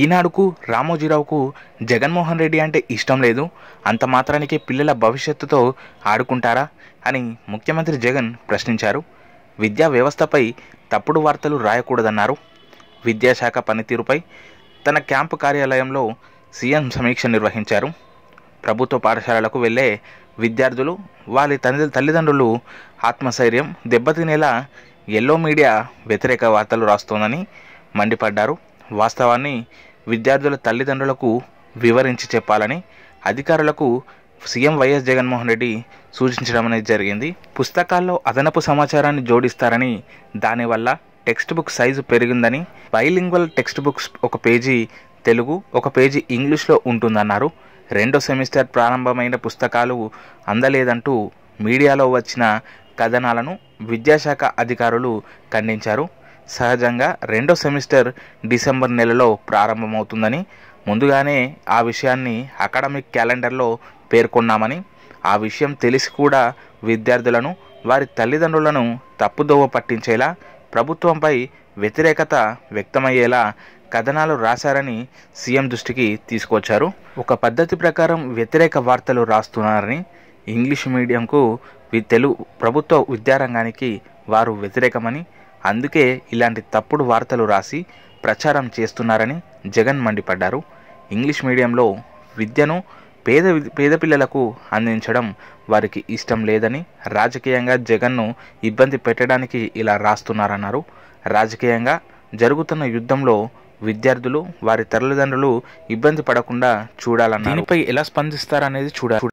ఈనాడుకు రామోజీరావుకు జగన్మోహన్ రెడ్డి అంటే ఇష్టం లేదు అంత మాత్రానికే పిల్లల భవిష్యత్తుతో ఆడుకుంటారా అని ముఖ్యమంత్రి జగన్ ప్రశ్నించారు విద్యా వ్యవస్థపై తప్పుడు వార్తలు రాయకూడదన్నారు విద్యాశాఖ పనితీరుపై తన క్యాంపు కార్యాలయంలో సీఎం సమీక్ష నిర్వహించారు ప్రభుత్వ పాఠశాలలకు వెళ్ళే విద్యార్థులు వారి తల్లి తల్లిదండ్రులు ఆత్మశైర్యం దెబ్బతినేలా ఎల్లో మీడియా వ్యతిరేక వార్తలు రాస్తోందని మండిపడ్డారు వాస్తవాన్ని విద్యార్థుల తల్లిదండ్రులకు వివరించి చెప్పాలని అధికారులకు సీఎం వైఎస్ జగన్మోహన్ రెడ్డి సూచించడం అనేది జరిగింది పుస్తకాల్లో అదనపు సమాచారాన్ని జోడిస్తారని దానివల్ల టెక్స్ట్ బుక్ సైజు పెరిగిందని బైలింగ్వల్ టెక్స్ట్ బుక్స్ ఒక పేజీ తెలుగు ఒక పేజీ ఇంగ్లీష్లో ఉంటుందన్నారు రెండో సెమిస్టర్ ప్రారంభమైన పుస్తకాలు అందలేదంటూ మీడియాలో వచ్చిన కథనాలను విద్యాశాఖ అధికారులు ఖండించారు సహజంగా రెండో సెమిస్టర్ డిసెంబర్ నెలలో ప్రారంభమవుతుందని ముందుగానే ఆ విషయాన్ని అకాడమిక్ క్యాలెండర్లో పేర్కొన్నామని ఆ విషయం తెలిసి కూడా విద్యార్థులను వారి తల్లిదండ్రులను తప్పుదోవ పట్టించేలా ప్రభుత్వంపై వ్యతిరేకత వ్యక్తమయ్యేలా కథనాలు రాశారని సీఎం దృష్టికి తీసుకొచ్చారు ఒక పద్ధతి ప్రకారం వ్యతిరేక వార్తలు రాస్తున్నారని ఇంగ్లీష్ మీడియంకు తెలుగు ప్రభుత్వ విద్యారంగానికి వారు వ్యతిరేకమని అందుకే ఇలాంటి తప్పుడు వార్తలు రాసి ప్రచారం చేస్తున్నారని జగన్ మండిపడ్డారు ఇంగ్లీష్ మీడియంలో విద్యను పేద పేద పిల్లలకు అందించడం వారికి ఇష్టం లేదని రాజకీయంగా జగన్ను ఇబ్బంది పెట్టడానికి ఇలా రాస్తున్నారన్నారు రాజకీయంగా జరుగుతున్న యుద్ధంలో విద్యార్థులు వారి తల్లిదండ్రులు ఇబ్బంది పడకుండా చూడాలన్నారు దీనిపై ఎలా స్పందిస్తారనేది చూడాలి